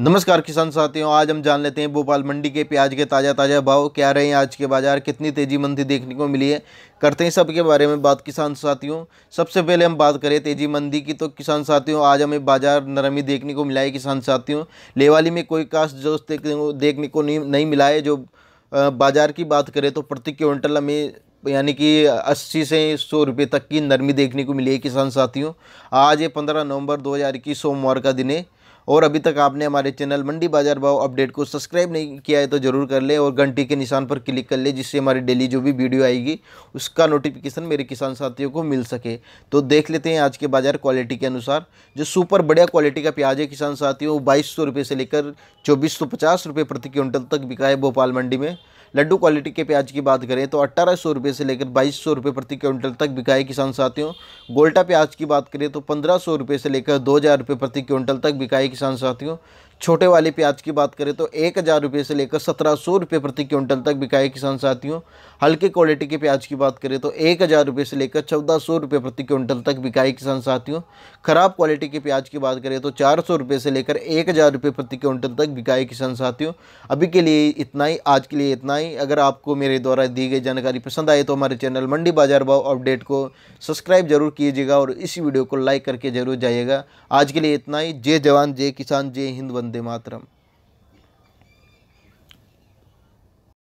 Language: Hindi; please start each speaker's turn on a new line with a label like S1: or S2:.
S1: नमस्कार किसान साथियों आज हम जान लेते हैं भोपाल मंडी के प्याज के ताज़ा ताज़ा भाव क्या रहे हैं आज के बाज़ार कितनी तेज़ी मंदी देखने को मिली है करते हैं सबके बारे में बात किसान साथियों सबसे पहले हम बात करें तेज़ी मंदी की तो किसान साथियों आज हमें बाज़ार नरमी देखने को मिला है किसान साथियों लेवाली में कोई कास्ट जो देखने को नहीं, नहीं मिला है जो बाज़ार की बात करें तो प्रति क्विंटल हमें यानी कि 80 से 100 रुपए तक की नरमी देखने को मिली है किसान साथियों आज ये 15 नवंबर दो सोमवार का दिन है और अभी तक आपने हमारे चैनल मंडी बाजार भाव अपडेट को सब्सक्राइब नहीं किया है तो ज़रूर कर ले और घंटी के निशान पर क्लिक कर ले जिससे हमारी डेली जो भी वीडियो आएगी उसका नोटिफिकेशन मेरे किसान साथियों को मिल सके तो देख लेते हैं आज के बाज़ार क्वालिटी के अनुसार जो सुपर बढ़िया क्वालिटी का प्याज है किसान साथियों वो बाईस से लेकर चौबीस सौ प्रति क्विंटल तक बिका है भोपाल मंडी में लड्डू क्वालिटी के प्याज की बात करें तो अट्ठारह सौ रुपये से लेकर बाईस सौ रुपये प्रति क्विंटल तक बिकाए किसान साथियों गोल्टा प्याज की बात करें तो पंद्रह सौ रुपये से लेकर दो हज़ार रुपये प्रति क्विंटल तक बिकाए किसान साथियों छोटे वाले प्याज की बात करें तो एक हज़ार रुपये से लेकर सत्रह सौ रुपये प्रति क्विंटल तक बिकाए किसान साथियों हल्के क्वालिटी के प्याज की बात करें तो एक हज़ार रुपये से लेकर चौदह सौ रुपये प्रति क्विंटल तक बिकाए किसान साथियों ख़राब क्वालिटी के प्याज की बात करें तो चार सौ रुपये से लेकर एक हज़ार रुपये प्रति क्विंटल तक बिकाए किसान साथियों अभी के लिए इतना ही आज के लिए इतना ही अगर आपको मेरे द्वारा दी गई जानकारी पसंद आए तो हमारे चैनल मंडी बाजार भाव अपडेट को सब्सक्राइब जरूर कीजिएगा और इसी वीडियो को लाइक करके जरूर जाइएगा आज के लिए इतना ही जय जवान जय किसान जय हिंद वंदे मातरम